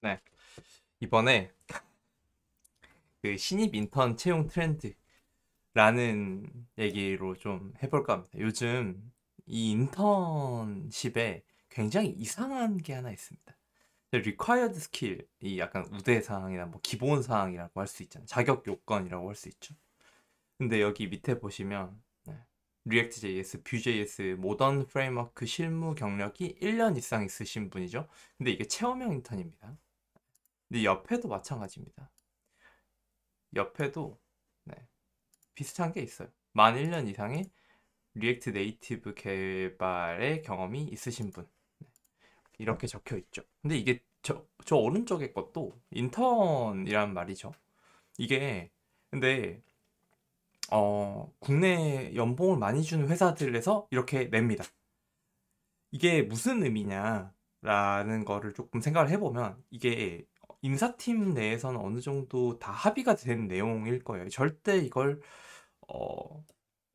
네. 이번에 그 신입 인턴 채용 트렌드라는 얘기로 좀 해볼까 합니다. 요즘 이 인턴십에 굉장히 이상한 게 하나 있습니다. 리콰이어드 스킬, 이 약간 우대 사항이나 뭐 기본 사항이라고 할 수 있잖아요. 자격 요건이라고 할 수 있죠. 근데 여기 밑에 보시면 네. React JS, Vue JS, 모던 프레임워크 실무 경력이 1년 이상 있으신 분이죠. 근데 이게 체험형 인턴입니다. 근데 옆에도 마찬가지입니다. 옆에도 네, 비슷한 게 있어요. 만 1년 이상의 리액트 네이티브 개발의 경험이 있으신 분 네, 이렇게 적혀 있죠. 근데 이게 저, 저 오른쪽의 것도 인턴이란 말이죠. 이게 근데 어, 국내 연봉을 많이 주는 회사들에서 이렇게 냅니다. 이게 무슨 의미냐라는 거를 조금 생각을 해보면 이게 인사팀 내에서는 어느 정도 다 합의가 된 내용일 거예요. 절대 이걸 어,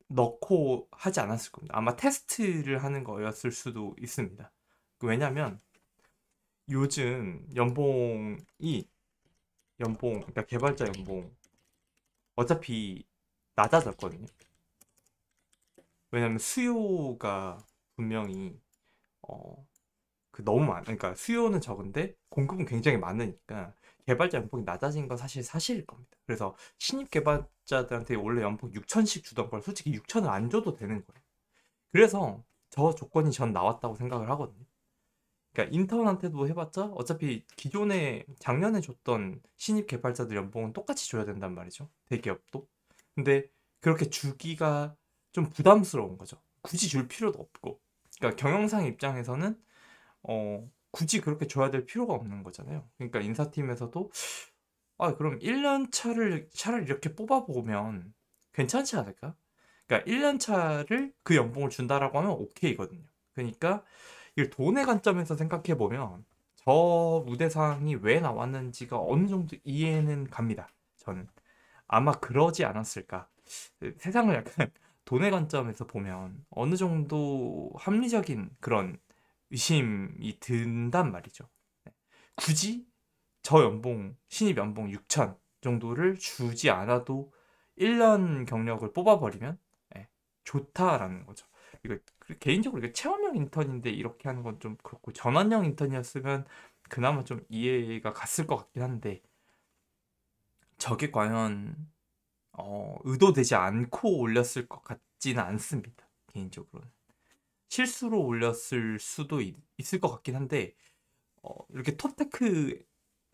넣고 하지 않았을 겁니다. 아마 테스트를 하는 거였을 수도 있습니다. 왜냐면 하 요즘 연봉이 연봉, 그러니까 개발자 연봉 어차피 낮아졌거든요. 왜냐면 하 수요가 분명히 어, 그 너무 많, 그러니까 수요는 적은데 공급은 굉장히 많으니까 개발자 연봉이 낮아진 건 사실 사실일 겁니다. 그래서 신입 개발자들한테 원래 연봉 6천씩 주던 걸 솔직히 6천을 안 줘도 되는 거예요. 그래서 저 조건이 전 나왔다고 생각을 하거든요. 그러니까 인턴한테도 해봤자 어차피 기존에 작년에 줬던 신입 개발자들 연봉은 똑같이 줘야 된단 말이죠. 대기업도. 근데 그렇게 주기가 좀 부담스러운 거죠. 굳이 줄 필요도 없고. 그러니까 경영상 입장에서는 어, 굳이 그렇게 줘야 될 필요가 없는 거잖아요. 그러니까 인사팀에서도 아, 그럼 1년 차를 차를 이렇게 뽑아 보면 괜찮지 않을까? 그러니까 1년 차를 그 연봉을 준다라고 하면 오케이거든요. 그러니까 이 돈의 관점에서 생각해 보면 저 무대상이 왜 나왔는지가 어느 정도 이해는 갑니다. 저는 아마 그러지 않았을까. 세상을 약간 돈의 관점에서 보면 어느 정도 합리적인 그런 의심이 든단 말이죠. 네. 굳이 저 연봉, 신입 연봉 6천 정도를 주지 않아도 1년 경력을 뽑아버리면 네, 좋다라는 거죠. 이거 그 개인적으로 이거 체험형 인턴인데 이렇게 하는 건 좀 그렇고 전환형 인턴이었으면 그나마 좀 이해가 갔을 것 같긴 한데 저게 과연 어, 의도되지 않고 올렸을 것 같지는 않습니다. 개인적으로는. 실수로 올렸을 수도 있, 을것 같긴 한데 어, 이렇게 톱테크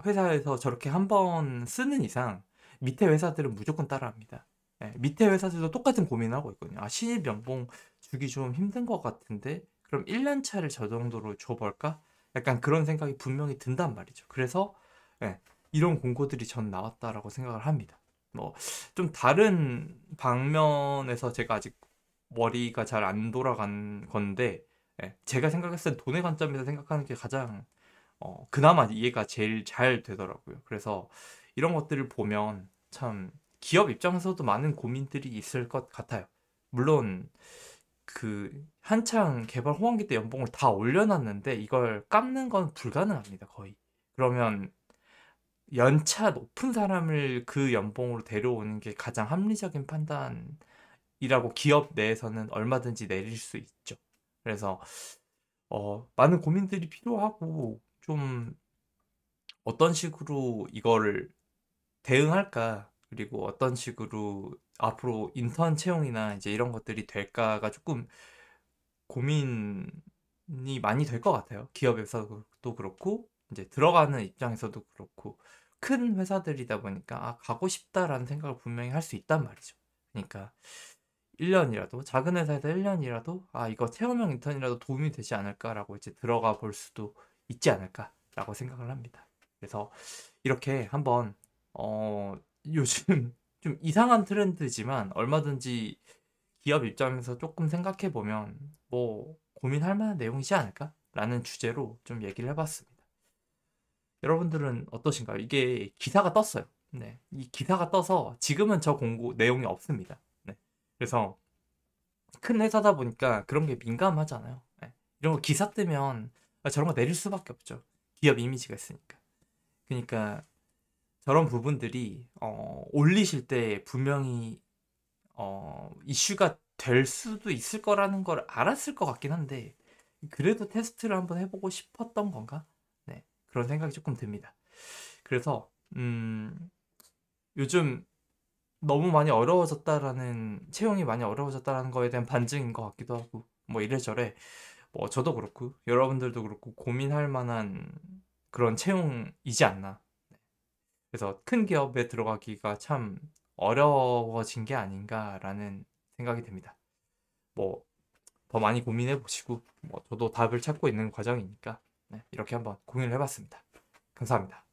회사에서 저렇게 한 번 쓰는 이상 밑에 회사들은 무조건 따라합니다. 네, 밑에 회사들도 똑같은 고민을 하고 있거든요. 아 신입 연봉 주기 좀 힘든 것 같은데 그럼 1년 차를 저 정도로 줘볼까? 약간 그런 생각이 분명히 든단 말이죠. 그래서 네, 이런 공고들이 전 나왔다라고 생각을 합니다. 뭐 좀 다른 방면에서 제가 아직 머리가 잘 안 돌아간 건데 예, 제가 생각했을 때 돈의 관점에서 생각하는 게 가장 어, 그나마 이해가 제일 잘 되더라고요. 그래서 이런 것들을 보면 참 기업 입장에서도 많은 고민들이 있을 것 같아요. 물론 그 한창 개발 호황기 때 연봉을 다 올려놨는데 이걸 깎는 건 불가능합니다. 거의. 그러면 연차 높은 사람을 그 연봉으로 데려오는 게 가장 합리적인 판단 이라고 기업 내에서는 얼마든지 내릴 수 있죠. 그래서 어, 많은 고민들이 필요하고 좀 어떤 식으로 이거를 대응할까 그리고 어떤 식으로 앞으로 인턴 채용이나 이제 이런 것들이 될까가 조금 고민이 많이 될 것 같아요. 기업에서도 그렇고 이제 들어가는 입장에서도 그렇고 큰 회사들이다 보니까 아 가고 싶다라는 생각을 분명히 할 수 있단 말이죠. 그러니까 1년이라도 작은 회사에서 1년이라도 아 이거 체험형 인턴이라도 도움이 되지 않을까라고 이제 들어가 볼 수도 있지 않을까라고 생각을 합니다. 그래서 이렇게 한번 어 요즘 좀 이상한 트렌드지만 얼마든지 기업 입장에서 조금 생각해 보면 뭐 고민할 만한 내용이지 않을까라는 주제로 좀 얘기를 해봤습니다. 여러분들은 어떠신가요? 이게 기사가 떴어요. 네, 이 기사가 떠서 지금은 저 공고 내용이 없습니다. 그래서 큰 회사다 보니까 그런 게 민감하잖아요. 네. 예. 이런 거 기사 뜨면 아, 저런 거 내릴 수밖에 없죠. 기업 이미지가 있으니까. 그러니까 저런 부분들이 어, 올리실 때 분명히 어, 이슈가 될 수도 있을 거라는 걸 알았을 것 같긴 한데 그래도 테스트를 한번 해보고 싶었던 건가? 네 그런 생각이 조금 듭니다. 그래서 음, 요즘 너무 많이 어려워졌다라는 채용이 많이 어려워졌다라는 거에 대한 반증인 것 같기도 하고 뭐 이래저래 뭐 저도 그렇고 여러분들도 그렇고 고민할 만한 그런 채용이지 않나 그래서 큰 기업에 들어가기가 참 어려워진 게 아닌가라는 생각이 듭니다 뭐 더 많이 고민해 보시고 뭐 저도 답을 찾고 있는 과정이니까 네, 이렇게 한번 공유를 해봤습니다 감사합니다